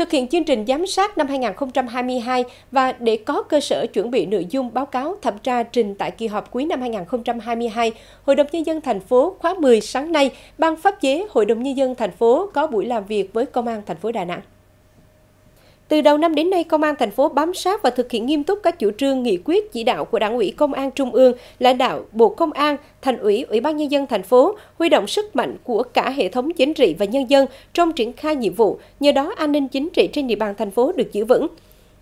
thực hiện chương trình giám sát năm 2022 và để có cơ sở chuẩn bị nội dung báo cáo thẩm tra trình tại kỳ họp cuối năm 2022, Hội đồng Nhân dân thành phố khóa 10 sáng nay, Ban pháp chế Hội đồng Nhân dân thành phố có buổi làm việc với Công an thành phố Đà Nẵng. Từ đầu năm đến nay, Công an thành phố bám sát và thực hiện nghiêm túc các chủ trương, nghị quyết, chỉ đạo của Đảng ủy Công an Trung ương, lãnh đạo Bộ Công an, Thành ủy, Ủy ban Nhân dân thành phố, huy động sức mạnh của cả hệ thống chính trị và nhân dân trong triển khai nhiệm vụ, nhờ đó an ninh chính trị trên địa bàn thành phố được giữ vững.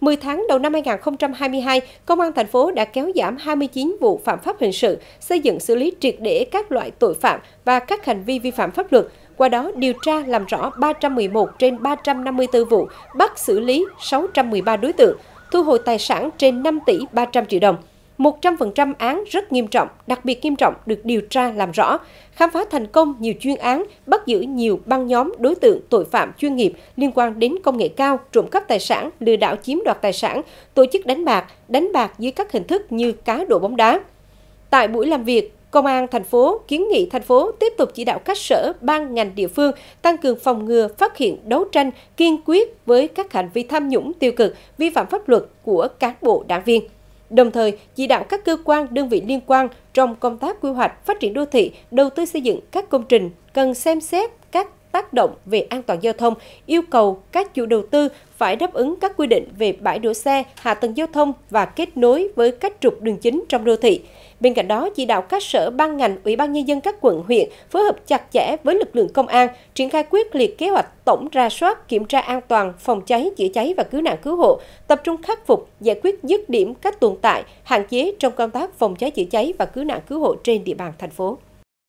10 tháng đầu năm 2022, Công an thành phố đã kéo giảm 29 vụ phạm pháp hình sự, xây dựng xử lý triệt để các loại tội phạm và các hành vi vi phạm pháp luật, qua đó điều tra làm rõ 311 trên 354 vụ, bắt xử lý 613 đối tượng, thu hồi tài sản trên 5 tỷ 300 triệu đồng. 100% án rất nghiêm trọng, đặc biệt nghiêm trọng được điều tra làm rõ, khám phá thành công nhiều chuyên án, bắt giữ nhiều băng nhóm đối tượng tội phạm chuyên nghiệp liên quan đến công nghệ cao, trộm cắp tài sản, lừa đảo chiếm đoạt tài sản, tổ chức đánh bạc, đánh bạc dưới các hình thức như cá độ bóng đá. Tại buổi làm việc, Công an thành phố kiến nghị thành phố tiếp tục chỉ đạo các sở, ban ngành địa phương tăng cường phòng ngừa, phát hiện, đấu tranh kiên quyết với các hành vi tham nhũng tiêu cực, vi phạm pháp luật của cán bộ đảng viên. Đồng thời, chỉ đạo các cơ quan, đơn vị liên quan trong công tác quy hoạch, phát triển đô thị, đầu tư xây dựng các công trình cần xem xét các tác động về an toàn giao thông, yêu cầu các chủ đầu tư phải đáp ứng các quy định về bãi đỗ xe, hạ tầng giao thông và kết nối với các trục đường chính trong đô thị. Bên cạnh đó, chỉ đạo các sở ban ngành, ủy ban nhân dân các quận huyện phối hợp chặt chẽ với lực lượng công an, triển khai quyết liệt kế hoạch tổng ra soát, kiểm tra an toàn, phòng cháy, chữa cháy và cứu nạn cứu hộ, tập trung khắc phục, giải quyết dứt điểm các tồn tại, hạn chế trong công tác phòng cháy chữa cháy và cứu nạn cứu hộ trên địa bàn thành phố.